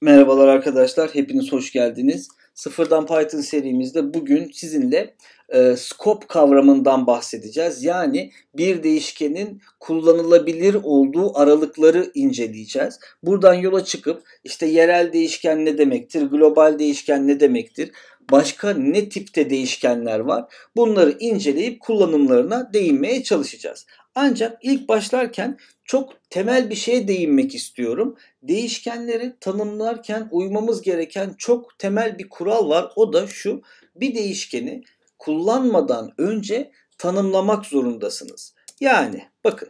Merhabalar arkadaşlar, hepiniz hoş geldiniz. Sıfırdan Python serimizde bugün sizinle e, scope kavramından bahsedeceğiz. Yani bir değişkenin kullanılabilir olduğu aralıkları inceleyeceğiz. Buradan yola çıkıp işte yerel değişken ne demektir, global değişken ne demektir, başka ne tipte değişkenler var bunları inceleyip kullanımlarına değinmeye çalışacağız. Ancak ilk başlarken çok temel bir şeye değinmek istiyorum. Değişkenleri tanımlarken uymamız gereken çok temel bir kural var. O da şu. Bir değişkeni kullanmadan önce tanımlamak zorundasınız. Yani bakın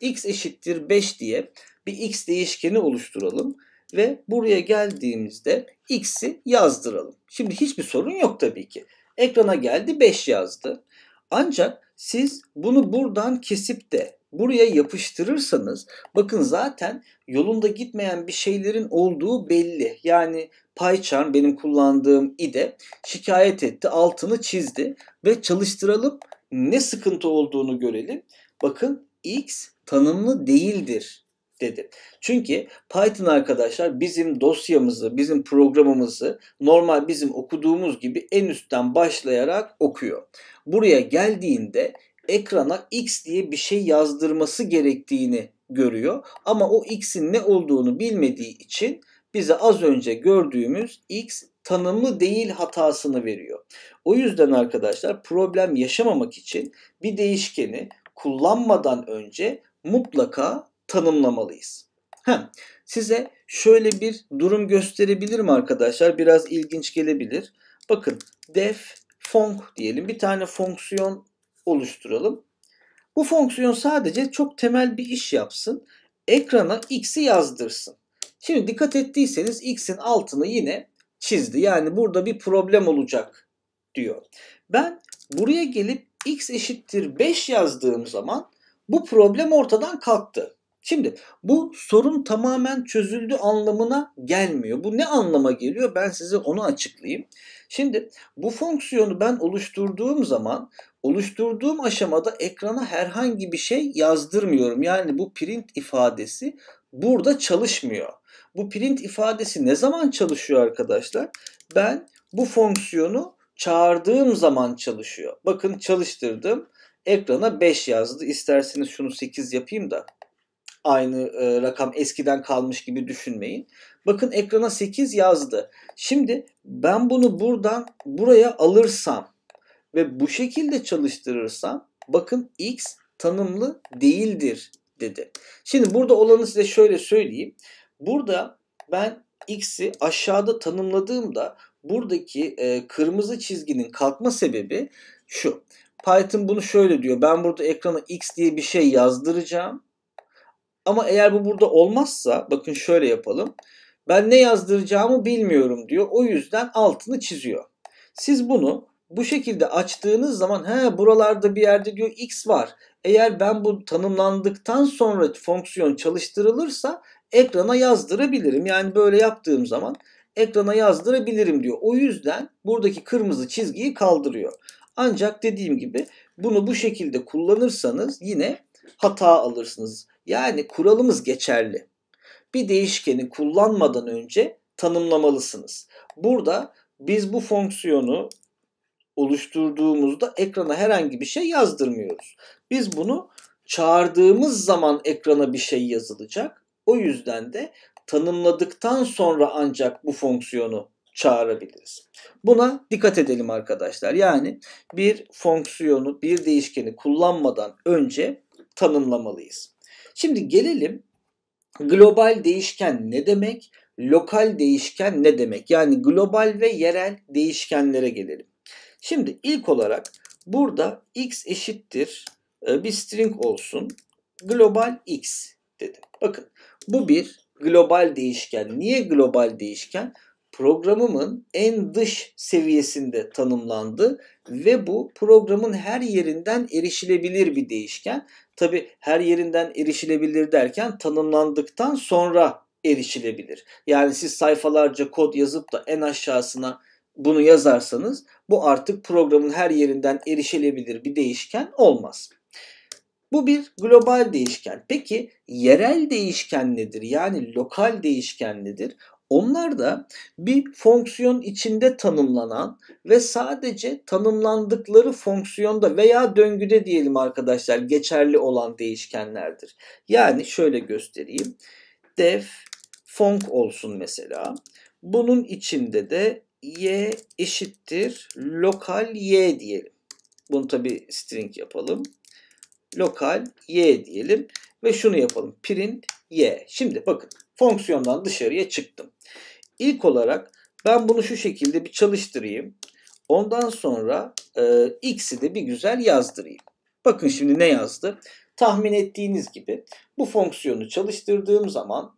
x eşittir 5 diye bir x değişkeni oluşturalım ve buraya geldiğimizde x'i yazdıralım. Şimdi hiçbir sorun yok tabii ki. Ekrana geldi 5 yazdı. Ancak siz bunu buradan kesip de buraya yapıştırırsanız bakın zaten yolunda gitmeyen bir şeylerin olduğu belli. Yani PyCharm benim kullandığım IDE şikayet etti, altını çizdi ve çalıştıralım ne sıkıntı olduğunu görelim. Bakın x tanımlı değildir dedi. Çünkü Python arkadaşlar bizim dosyamızı, bizim programımızı normal bizim okuduğumuz gibi en üstten başlayarak okuyor. Buraya geldiğinde ekrana x diye bir şey yazdırması gerektiğini görüyor ama o x'in ne olduğunu bilmediği için bize az önce gördüğümüz x tanımlı değil hatasını veriyor. O yüzden arkadaşlar problem yaşamamak için bir değişkeni kullanmadan önce mutlaka tanımlamalıyız. Ha, size şöyle bir durum gösterebilirim arkadaşlar. Biraz ilginç gelebilir. Bakın def fonk diyelim. Bir tane fonksiyon oluşturalım. Bu fonksiyon sadece çok temel bir iş yapsın. Ekrana x'i yazdırsın. Şimdi dikkat ettiyseniz x'in altını yine çizdi. Yani burada bir problem olacak diyor. Ben buraya gelip x eşittir 5 yazdığım zaman bu problem ortadan kalktı. Şimdi bu sorun tamamen çözüldü anlamına gelmiyor. Bu ne anlama geliyor? Ben size onu açıklayayım. Şimdi bu fonksiyonu ben oluşturduğum zaman oluşturduğum aşamada ekrana herhangi bir şey yazdırmıyorum. Yani bu print ifadesi burada çalışmıyor. Bu print ifadesi ne zaman çalışıyor arkadaşlar? Ben bu fonksiyonu çağırdığım zaman çalışıyor. Bakın çalıştırdım. Ekrana 5 yazdı. İsterseniz şunu 8 yapayım da aynı e, rakam eskiden kalmış gibi düşünmeyin. Bakın ekrana 8 yazdı. Şimdi ben bunu buradan buraya alırsam ve bu şekilde çalıştırırsam bakın x tanımlı değildir dedi. Şimdi burada olanı size şöyle söyleyeyim. Burada ben x'i aşağıda tanımladığımda buradaki e, kırmızı çizginin kalkma sebebi şu. Python bunu şöyle diyor. Ben burada ekrana x diye bir şey yazdıracağım ama eğer bu burada olmazsa bakın şöyle yapalım. Ben ne yazdıracağımı bilmiyorum diyor. O yüzden altını çiziyor. Siz bunu bu şekilde açtığınız zaman he buralarda bir yerde diyor x var. Eğer ben bu tanımlandıktan sonra fonksiyon çalıştırılırsa ekrana yazdırabilirim. Yani böyle yaptığım zaman ekrana yazdırabilirim diyor. O yüzden buradaki kırmızı çizgiyi kaldırıyor. Ancak dediğim gibi bunu bu şekilde kullanırsanız yine hata alırsınız. Yani kuralımız geçerli. Bir değişkeni kullanmadan önce tanımlamalısınız. Burada biz bu fonksiyonu oluşturduğumuzda ekrana herhangi bir şey yazdırmıyoruz. Biz bunu çağırdığımız zaman ekrana bir şey yazılacak. O yüzden de tanımladıktan sonra ancak bu fonksiyonu çağırabiliriz. Buna dikkat edelim arkadaşlar. Yani bir fonksiyonu, bir değişkeni kullanmadan önce tanımlamalıyız. Şimdi gelelim global değişken ne demek? Lokal değişken ne demek? Yani global ve yerel değişkenlere gelelim. Şimdi ilk olarak burada x eşittir e, bir string olsun. Global x dedim. Bakın bu bir global değişken. Niye global değişken? programımın en dış seviyesinde tanımlandı ve bu programın her yerinden erişilebilir bir değişken. Tabi her yerinden erişilebilir derken tanımlandıktan sonra erişilebilir. Yani siz sayfalarca kod yazıp da en aşağısına bunu yazarsanız bu artık programın her yerinden erişilebilir bir değişken olmaz. Bu bir global değişken. Peki yerel değişken nedir? Yani lokal değişken nedir? Onlar da bir fonksiyon içinde tanımlanan ve sadece tanımlandıkları fonksiyonda veya döngüde diyelim arkadaşlar geçerli olan değişkenlerdir. Yani şöyle göstereyim. Def fonk olsun mesela. Bunun içinde de y eşittir lokal y diyelim. Bunu tabi string yapalım. Lokal y diyelim ve şunu yapalım. Print y. Şimdi bakın fonksiyondan dışarıya çıktım. İlk olarak ben bunu şu şekilde bir çalıştırayım. Ondan sonra e, x'i de bir güzel yazdırayım. Bakın şimdi ne yazdı? Tahmin ettiğiniz gibi bu fonksiyonu çalıştırdığım zaman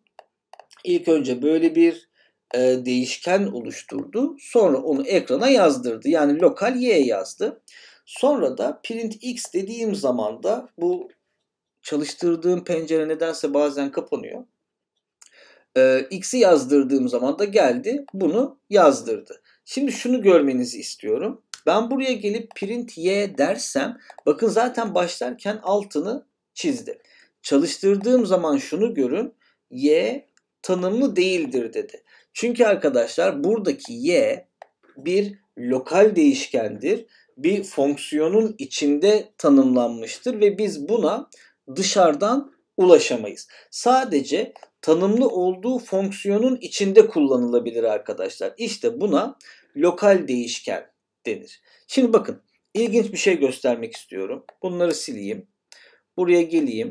ilk önce böyle bir e, değişken oluşturdu. Sonra onu ekrana yazdırdı. Yani lokal y yazdı. Sonra da print x dediğim zaman da bu çalıştırdığım pencere nedense bazen kapanıyor. E, X'i yazdırdığım zaman da geldi bunu yazdırdı. Şimdi şunu görmenizi istiyorum. Ben buraya gelip print y dersem bakın zaten başlarken altını çizdi. Çalıştırdığım zaman şunu görün. Y tanımlı değildir dedi. Çünkü arkadaşlar buradaki y bir lokal değişkendir. Bir fonksiyonun içinde tanımlanmıştır ve biz buna dışarıdan ulaşamayız. Sadece tanımlı olduğu fonksiyonun içinde kullanılabilir arkadaşlar. İşte buna lokal değişken denir. Şimdi bakın ilginç bir şey göstermek istiyorum. Bunları sileyim. Buraya geleyim.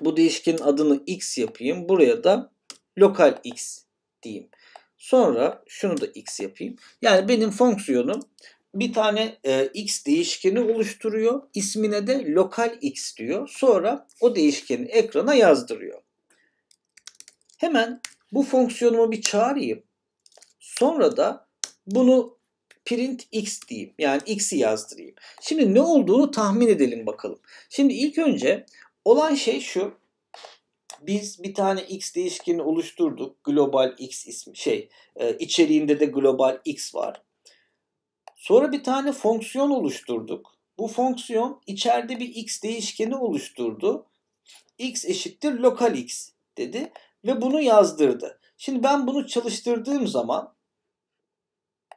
Bu değişkenin adını x yapayım. Buraya da lokal x diyeyim. Sonra şunu da x yapayım. Yani benim fonksiyonum bir tane e, x değişkeni oluşturuyor. İsmine de lokal x diyor. Sonra o değişkeni ekrana yazdırıyor. Hemen bu fonksiyonumu bir çağırayım. Sonra da bunu print x diyeyim. Yani x'i yazdırayım. Şimdi ne olduğunu tahmin edelim bakalım. Şimdi ilk önce olan şey şu. Biz bir tane x değişkeni oluşturduk. Global x ismi şey e, içeriğinde de global x var. Sonra bir tane fonksiyon oluşturduk. Bu fonksiyon içeride bir x değişkeni oluşturdu. x eşittir lokal x dedi ve bunu yazdırdı. Şimdi ben bunu çalıştırdığım zaman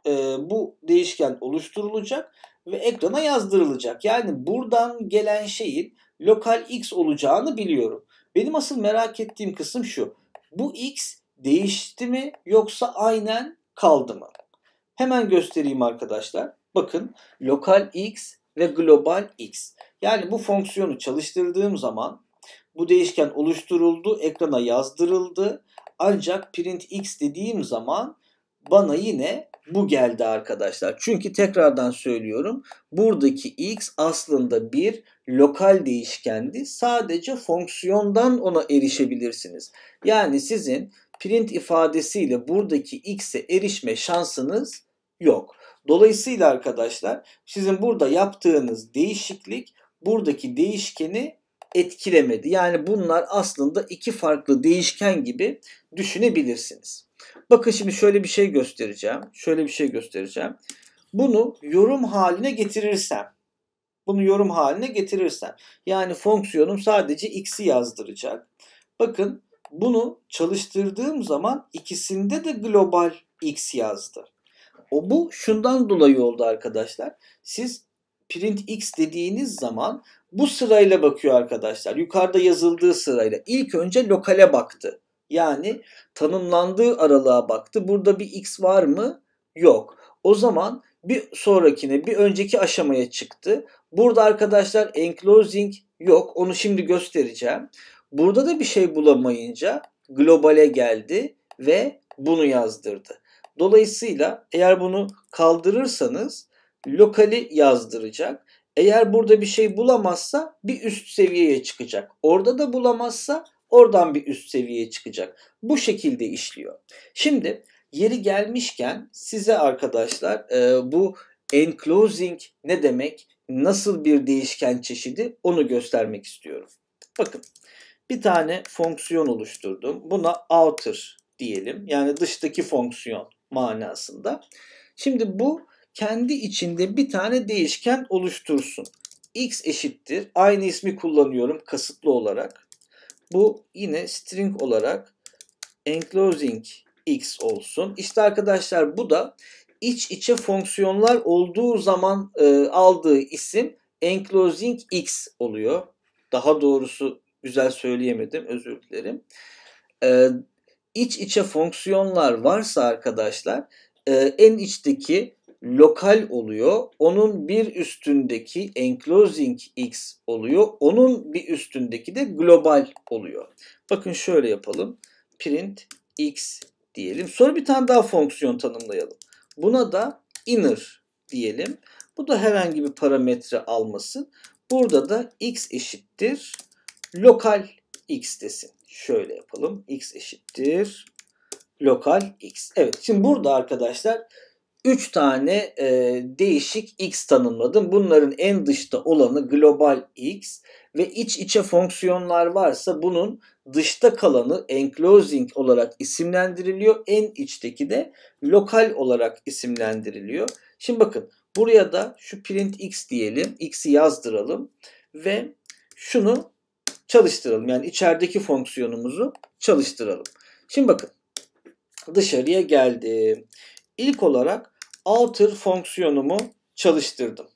e, bu değişken oluşturulacak ve ekrana yazdırılacak. Yani buradan gelen şeyin lokal x olacağını biliyorum. Benim asıl merak ettiğim kısım şu. Bu x değişti mi yoksa aynen kaldı mı? Hemen göstereyim arkadaşlar. Bakın lokal x ve global x. Yani bu fonksiyonu çalıştırdığım zaman bu değişken oluşturuldu, ekrana yazdırıldı. Ancak print x dediğim zaman bana yine bu geldi arkadaşlar. Çünkü tekrardan söylüyorum. Buradaki x aslında bir lokal değişkendi. Sadece fonksiyondan ona erişebilirsiniz. Yani sizin print ifadesiyle buradaki x'e erişme şansınız yok. Dolayısıyla arkadaşlar sizin burada yaptığınız değişiklik buradaki değişkeni etkilemedi. Yani bunlar aslında iki farklı değişken gibi düşünebilirsiniz. Bakın şimdi şöyle bir şey göstereceğim. Şöyle bir şey göstereceğim. Bunu yorum haline getirirsem bunu yorum haline getirirsem yani fonksiyonum sadece x'i yazdıracak. Bakın bunu çalıştırdığım zaman ikisinde de global x yazdı. O bu şundan dolayı oldu arkadaşlar. Siz print x dediğiniz zaman bu sırayla bakıyor arkadaşlar. Yukarıda yazıldığı sırayla. İlk önce lokale baktı. Yani tanımlandığı aralığa baktı. Burada bir x var mı? Yok. O zaman bir sonrakine, bir önceki aşamaya çıktı. Burada arkadaşlar enclosing yok. Onu şimdi göstereceğim. Burada da bir şey bulamayınca globale geldi ve bunu yazdırdı. Dolayısıyla eğer bunu kaldırırsanız lokali yazdıracak. Eğer burada bir şey bulamazsa bir üst seviyeye çıkacak. Orada da bulamazsa oradan bir üst seviyeye çıkacak. Bu şekilde işliyor. Şimdi yeri gelmişken size arkadaşlar e, bu enclosing ne demek, nasıl bir değişken çeşidi onu göstermek istiyorum. Bakın bir tane fonksiyon oluşturdum. Buna outer diyelim. Yani dıştaki fonksiyon manasında. Şimdi bu kendi içinde bir tane değişken oluştursun. x eşittir. Aynı ismi kullanıyorum kasıtlı olarak. Bu yine string olarak enclosing x olsun. İşte arkadaşlar bu da iç içe fonksiyonlar olduğu zaman e, aldığı isim enclosing x oluyor. Daha doğrusu güzel söyleyemedim özür dilerim. Ee, iç içe fonksiyonlar varsa arkadaşlar e, en içteki lokal oluyor. Onun bir üstündeki enclosing x oluyor. Onun bir üstündeki de global oluyor. Bakın şöyle yapalım. Print x diyelim. Sonra bir tane daha fonksiyon tanımlayalım. Buna da inner diyelim. Bu da herhangi bir parametre almasın. Burada da x eşittir Lokal x desin. Şöyle yapalım. x eşittir. Lokal x. Evet şimdi burada arkadaşlar 3 tane e, değişik x tanımladım. Bunların en dışta olanı global x ve iç içe fonksiyonlar varsa bunun dışta kalanı enclosing olarak isimlendiriliyor. En içteki de lokal olarak isimlendiriliyor. Şimdi bakın buraya da şu print x diyelim. x'i yazdıralım ve şunu çalıştıralım. Yani içerideki fonksiyonumuzu çalıştıralım. Şimdi bakın dışarıya geldi. İlk olarak alter fonksiyonumu çalıştırdım.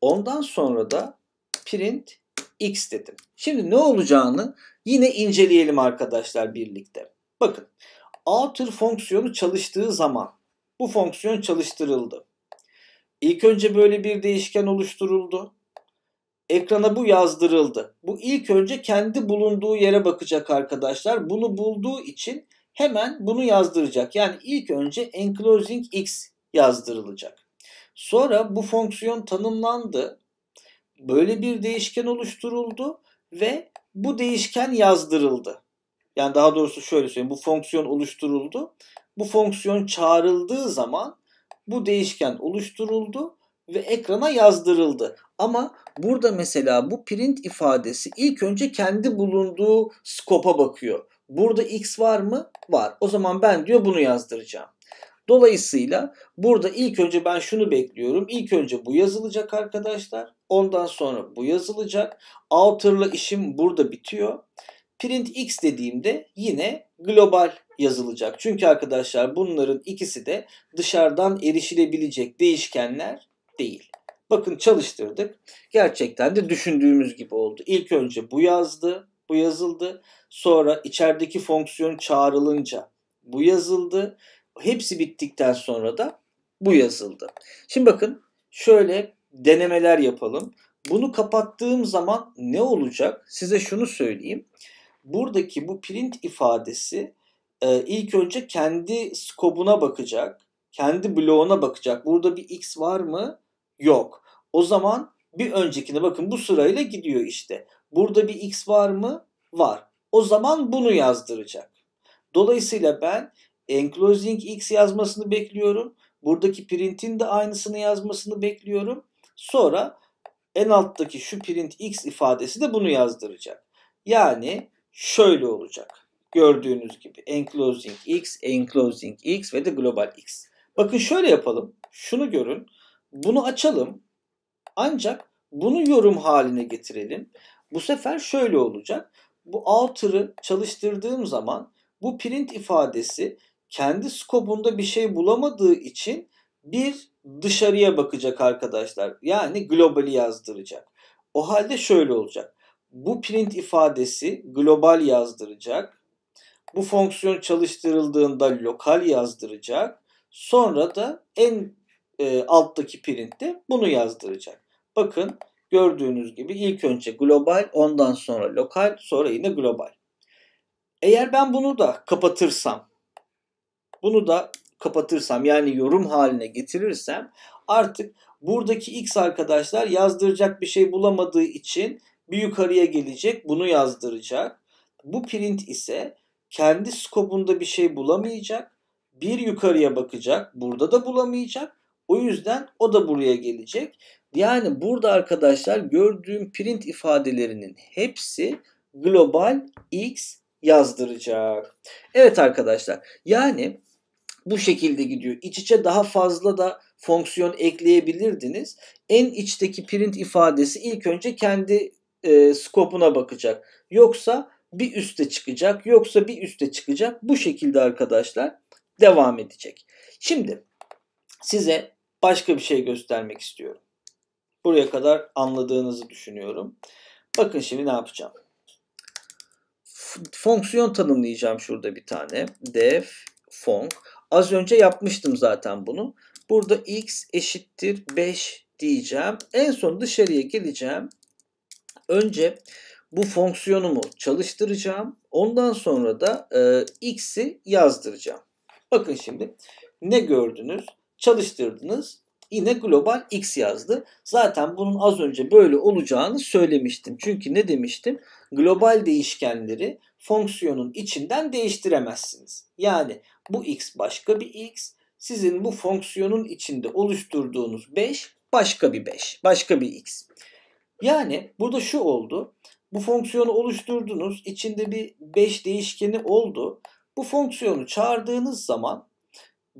Ondan sonra da print x dedim. Şimdi ne olacağını yine inceleyelim arkadaşlar birlikte. Bakın alter fonksiyonu çalıştığı zaman bu fonksiyon çalıştırıldı. İlk önce böyle bir değişken oluşturuldu ekrana bu yazdırıldı. Bu ilk önce kendi bulunduğu yere bakacak arkadaşlar. Bunu bulduğu için hemen bunu yazdıracak. Yani ilk önce enclosing x yazdırılacak. Sonra bu fonksiyon tanımlandı. Böyle bir değişken oluşturuldu ve bu değişken yazdırıldı. Yani daha doğrusu şöyle söyleyeyim. Bu fonksiyon oluşturuldu. Bu fonksiyon çağrıldığı zaman bu değişken oluşturuldu ve ekrana yazdırıldı. Ama burada mesela bu print ifadesi ilk önce kendi bulunduğu skopa bakıyor. Burada x var mı? Var. O zaman ben diyor bunu yazdıracağım. Dolayısıyla burada ilk önce ben şunu bekliyorum. İlk önce bu yazılacak arkadaşlar. Ondan sonra bu yazılacak. Outer'la işim burada bitiyor. Print x dediğimde yine global yazılacak. Çünkü arkadaşlar bunların ikisi de dışarıdan erişilebilecek değişkenler değil. Bakın çalıştırdık. Gerçekten de düşündüğümüz gibi oldu. İlk önce bu yazdı, bu yazıldı. Sonra içerideki fonksiyon çağrılınca bu yazıldı. Hepsi bittikten sonra da bu yazıldı. Şimdi bakın şöyle denemeler yapalım. Bunu kapattığım zaman ne olacak? Size şunu söyleyeyim. Buradaki bu print ifadesi e, ilk önce kendi skobuna bakacak. Kendi bloğuna bakacak. Burada bir x var mı? Yok. O zaman bir öncekine bakın bu sırayla gidiyor işte. Burada bir x var mı? Var. O zaman bunu yazdıracak. Dolayısıyla ben enclosing x yazmasını bekliyorum. Buradaki print'in de aynısını yazmasını bekliyorum. Sonra en alttaki şu print x ifadesi de bunu yazdıracak. Yani şöyle olacak. Gördüğünüz gibi enclosing x, enclosing x ve de global x. Bakın şöyle yapalım. Şunu görün. Bunu açalım. Ancak bunu yorum haline getirelim. Bu sefer şöyle olacak. Bu outer'ı çalıştırdığım zaman bu print ifadesi kendi skobunda bir şey bulamadığı için bir dışarıya bakacak arkadaşlar. Yani globali yazdıracak. O halde şöyle olacak. Bu print ifadesi global yazdıracak. Bu fonksiyon çalıştırıldığında lokal yazdıracak. Sonra da en e, alttaki printte bunu yazdıracak. Bakın gördüğünüz gibi ilk önce global, ondan sonra lokal, sonra yine global. Eğer ben bunu da kapatırsam, bunu da kapatırsam yani yorum haline getirirsem artık buradaki x arkadaşlar yazdıracak bir şey bulamadığı için bir yukarıya gelecek bunu yazdıracak. Bu print ise kendi skopunda bir şey bulamayacak. Bir yukarıya bakacak. Burada da bulamayacak. O yüzden o da buraya gelecek. Yani burada arkadaşlar gördüğüm print ifadelerinin hepsi global x yazdıracak. Evet arkadaşlar yani bu şekilde gidiyor. İç içe daha fazla da fonksiyon ekleyebilirdiniz. En içteki print ifadesi ilk önce kendi e, skopuna bakacak. Yoksa bir üste çıkacak, yoksa bir üste çıkacak. Bu şekilde arkadaşlar devam edecek. Şimdi size başka bir şey göstermek istiyorum. Buraya kadar anladığınızı düşünüyorum. Bakın şimdi ne yapacağım. Fonksiyon tanımlayacağım şurada bir tane. Def fonk. Az önce yapmıştım zaten bunu. Burada x eşittir 5 diyeceğim. En son dışarıya geleceğim. Önce bu fonksiyonumu çalıştıracağım. Ondan sonra da e, x'i yazdıracağım. Bakın şimdi ne gördünüz? çalıştırdınız. Yine global x yazdı. Zaten bunun az önce böyle olacağını söylemiştim. Çünkü ne demiştim? Global değişkenleri fonksiyonun içinden değiştiremezsiniz. Yani bu x başka bir x, sizin bu fonksiyonun içinde oluşturduğunuz 5 başka bir 5, başka bir x. Yani burada şu oldu. Bu fonksiyonu oluşturdunuz. içinde bir 5 değişkeni oldu. Bu fonksiyonu çağırdığınız zaman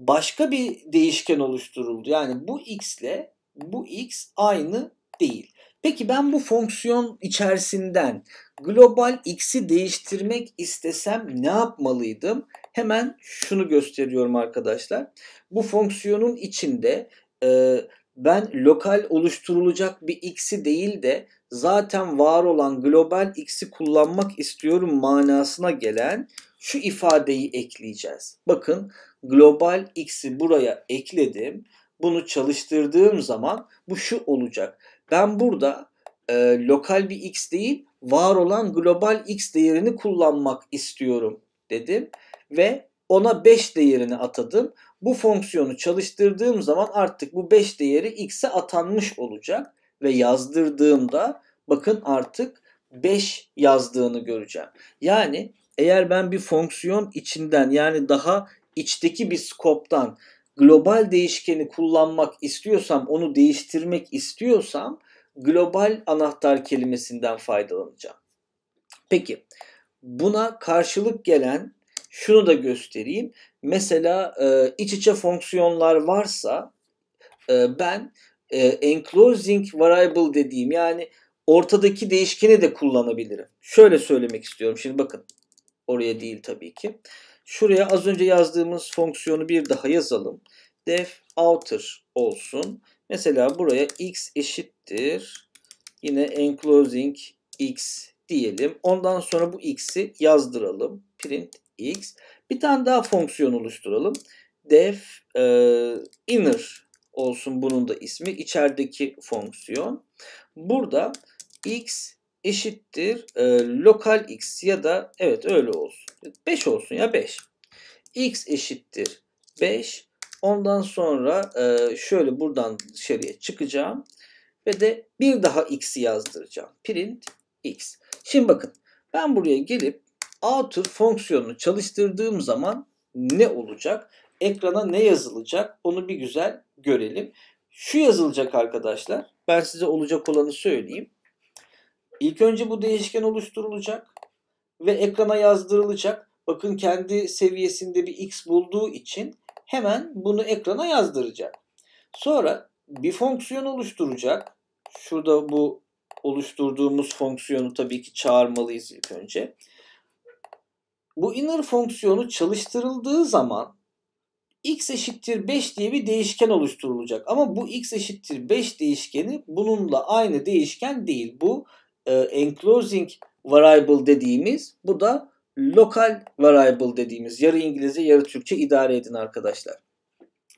başka bir değişken oluşturuldu. Yani bu x ile bu x aynı değil. Peki ben bu fonksiyon içerisinden global x'i değiştirmek istesem ne yapmalıydım? Hemen şunu gösteriyorum arkadaşlar. Bu fonksiyonun içinde e, ben lokal oluşturulacak bir x'i değil de zaten var olan global x'i kullanmak istiyorum manasına gelen şu ifadeyi ekleyeceğiz. Bakın global x'i buraya ekledim. Bunu çalıştırdığım zaman bu şu olacak. Ben burada e, lokal bir x değil var olan global x değerini kullanmak istiyorum dedim. Ve ona 5 değerini atadım. Bu fonksiyonu çalıştırdığım zaman artık bu 5 değeri x'e atanmış olacak. Ve yazdırdığımda bakın artık 5 yazdığını göreceğim. Yani eğer ben bir fonksiyon içinden yani daha içteki bir skoptan global değişkeni kullanmak istiyorsam, onu değiştirmek istiyorsam global anahtar kelimesinden faydalanacağım. Peki buna karşılık gelen şunu da göstereyim. Mesela e, iç içe fonksiyonlar varsa e, ben e, enclosing variable dediğim yani ortadaki değişkeni de kullanabilirim. Şöyle söylemek istiyorum. Şimdi bakın Oraya değil tabii ki. Şuraya az önce yazdığımız fonksiyonu bir daha yazalım. Def outer olsun. Mesela buraya x eşittir. Yine enclosing x diyelim. Ondan sonra bu x'i yazdıralım. Print x. Bir tane daha fonksiyon oluşturalım. Def e, inner olsun bunun da ismi. içerideki fonksiyon. Burada x eşittir e, lokal x ya da evet öyle olsun. 5 olsun ya 5. x eşittir 5. Ondan sonra e, şöyle buradan dışarıya çıkacağım. Ve de bir daha x'i yazdıracağım. Print x. Şimdi bakın ben buraya gelip outer fonksiyonunu çalıştırdığım zaman ne olacak? Ekrana ne yazılacak? Onu bir güzel görelim. Şu yazılacak arkadaşlar. Ben size olacak olanı söyleyeyim. İlk önce bu değişken oluşturulacak ve ekrana yazdırılacak. Bakın kendi seviyesinde bir x bulduğu için hemen bunu ekrana yazdıracak. Sonra bir fonksiyon oluşturacak. Şurada bu oluşturduğumuz fonksiyonu tabii ki çağırmalıyız ilk önce. Bu inner fonksiyonu çalıştırıldığı zaman x eşittir 5 diye bir değişken oluşturulacak. Ama bu x eşittir 5 değişkeni bununla aynı değişken değil. Bu e, enclosing variable dediğimiz bu da lokal variable dediğimiz yarı İngilizce yarı Türkçe idare edin arkadaşlar.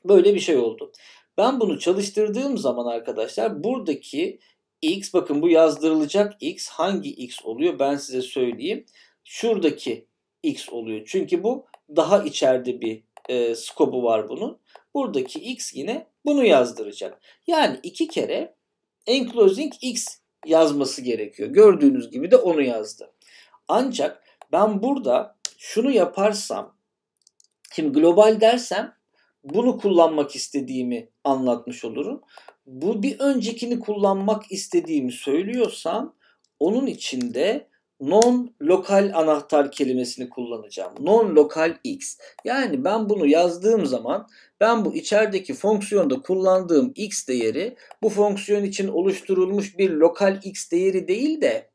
Böyle bir şey oldu. Ben bunu çalıştırdığım zaman arkadaşlar buradaki x bakın bu yazdırılacak x hangi x oluyor ben size söyleyeyim. Şuradaki x oluyor. Çünkü bu daha içeride bir e, skobu var bunun. Buradaki x yine bunu yazdıracak. Yani iki kere enclosing x yazması gerekiyor. Gördüğünüz gibi de onu yazdı. Ancak ben burada şunu yaparsam şimdi global dersem bunu kullanmak istediğimi anlatmış olurum. Bu bir öncekini kullanmak istediğimi söylüyorsam onun içinde non lokal anahtar kelimesini kullanacağım. Non lokal x. Yani ben bunu yazdığım zaman ben bu içerideki fonksiyonda kullandığım x değeri bu fonksiyon için oluşturulmuş bir lokal x değeri değil de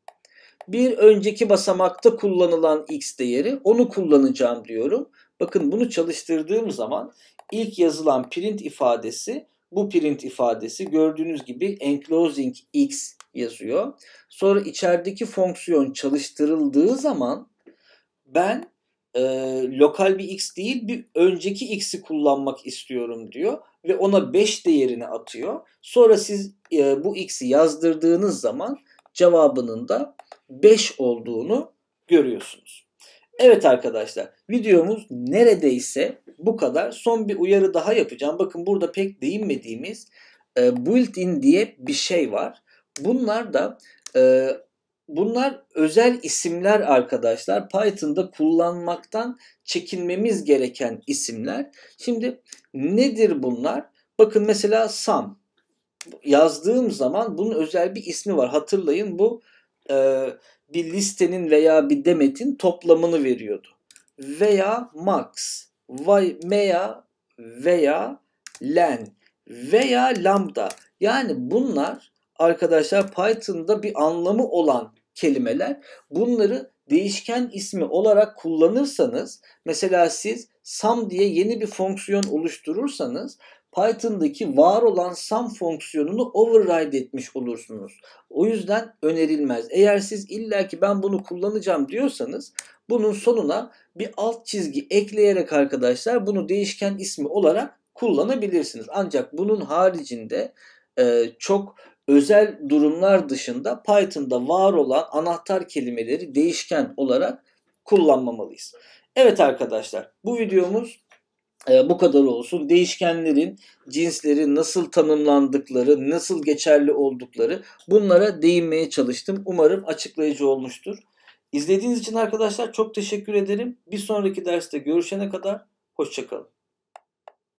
bir önceki basamakta kullanılan x değeri onu kullanacağım diyorum. Bakın bunu çalıştırdığım zaman ilk yazılan print ifadesi bu print ifadesi gördüğünüz gibi enclosing x yazıyor. Sonra içerideki fonksiyon çalıştırıldığı zaman ben e, lokal bir x değil bir önceki x'i kullanmak istiyorum diyor ve ona 5 değerini atıyor. Sonra siz e, bu x'i yazdırdığınız zaman cevabının da 5 olduğunu görüyorsunuz. Evet arkadaşlar videomuz neredeyse bu kadar. Son bir uyarı daha yapacağım. Bakın burada pek değinmediğimiz e, built-in diye bir şey var. Bunlar da e, bunlar özel isimler arkadaşlar. Python'da kullanmaktan çekinmemiz gereken isimler. Şimdi nedir bunlar? Bakın mesela sum yazdığım zaman bunun özel bir ismi var. Hatırlayın bu e, bir listenin veya bir demetin toplamını veriyordu. Veya max, veya veya len veya lambda. Yani bunlar arkadaşlar Python'da bir anlamı olan kelimeler bunları değişken ismi olarak kullanırsanız mesela siz sum diye yeni bir fonksiyon oluşturursanız Python'daki var olan sum fonksiyonunu override etmiş olursunuz. O yüzden önerilmez. Eğer siz illa ki ben bunu kullanacağım diyorsanız bunun sonuna bir alt çizgi ekleyerek arkadaşlar bunu değişken ismi olarak kullanabilirsiniz. Ancak bunun haricinde çok özel durumlar dışında Python'da var olan anahtar kelimeleri değişken olarak kullanmamalıyız. Evet arkadaşlar bu videomuz e, bu kadar olsun. Değişkenlerin cinsleri nasıl tanımlandıkları, nasıl geçerli oldukları bunlara değinmeye çalıştım. Umarım açıklayıcı olmuştur. İzlediğiniz için arkadaşlar çok teşekkür ederim. Bir sonraki derste görüşene kadar hoşçakalın.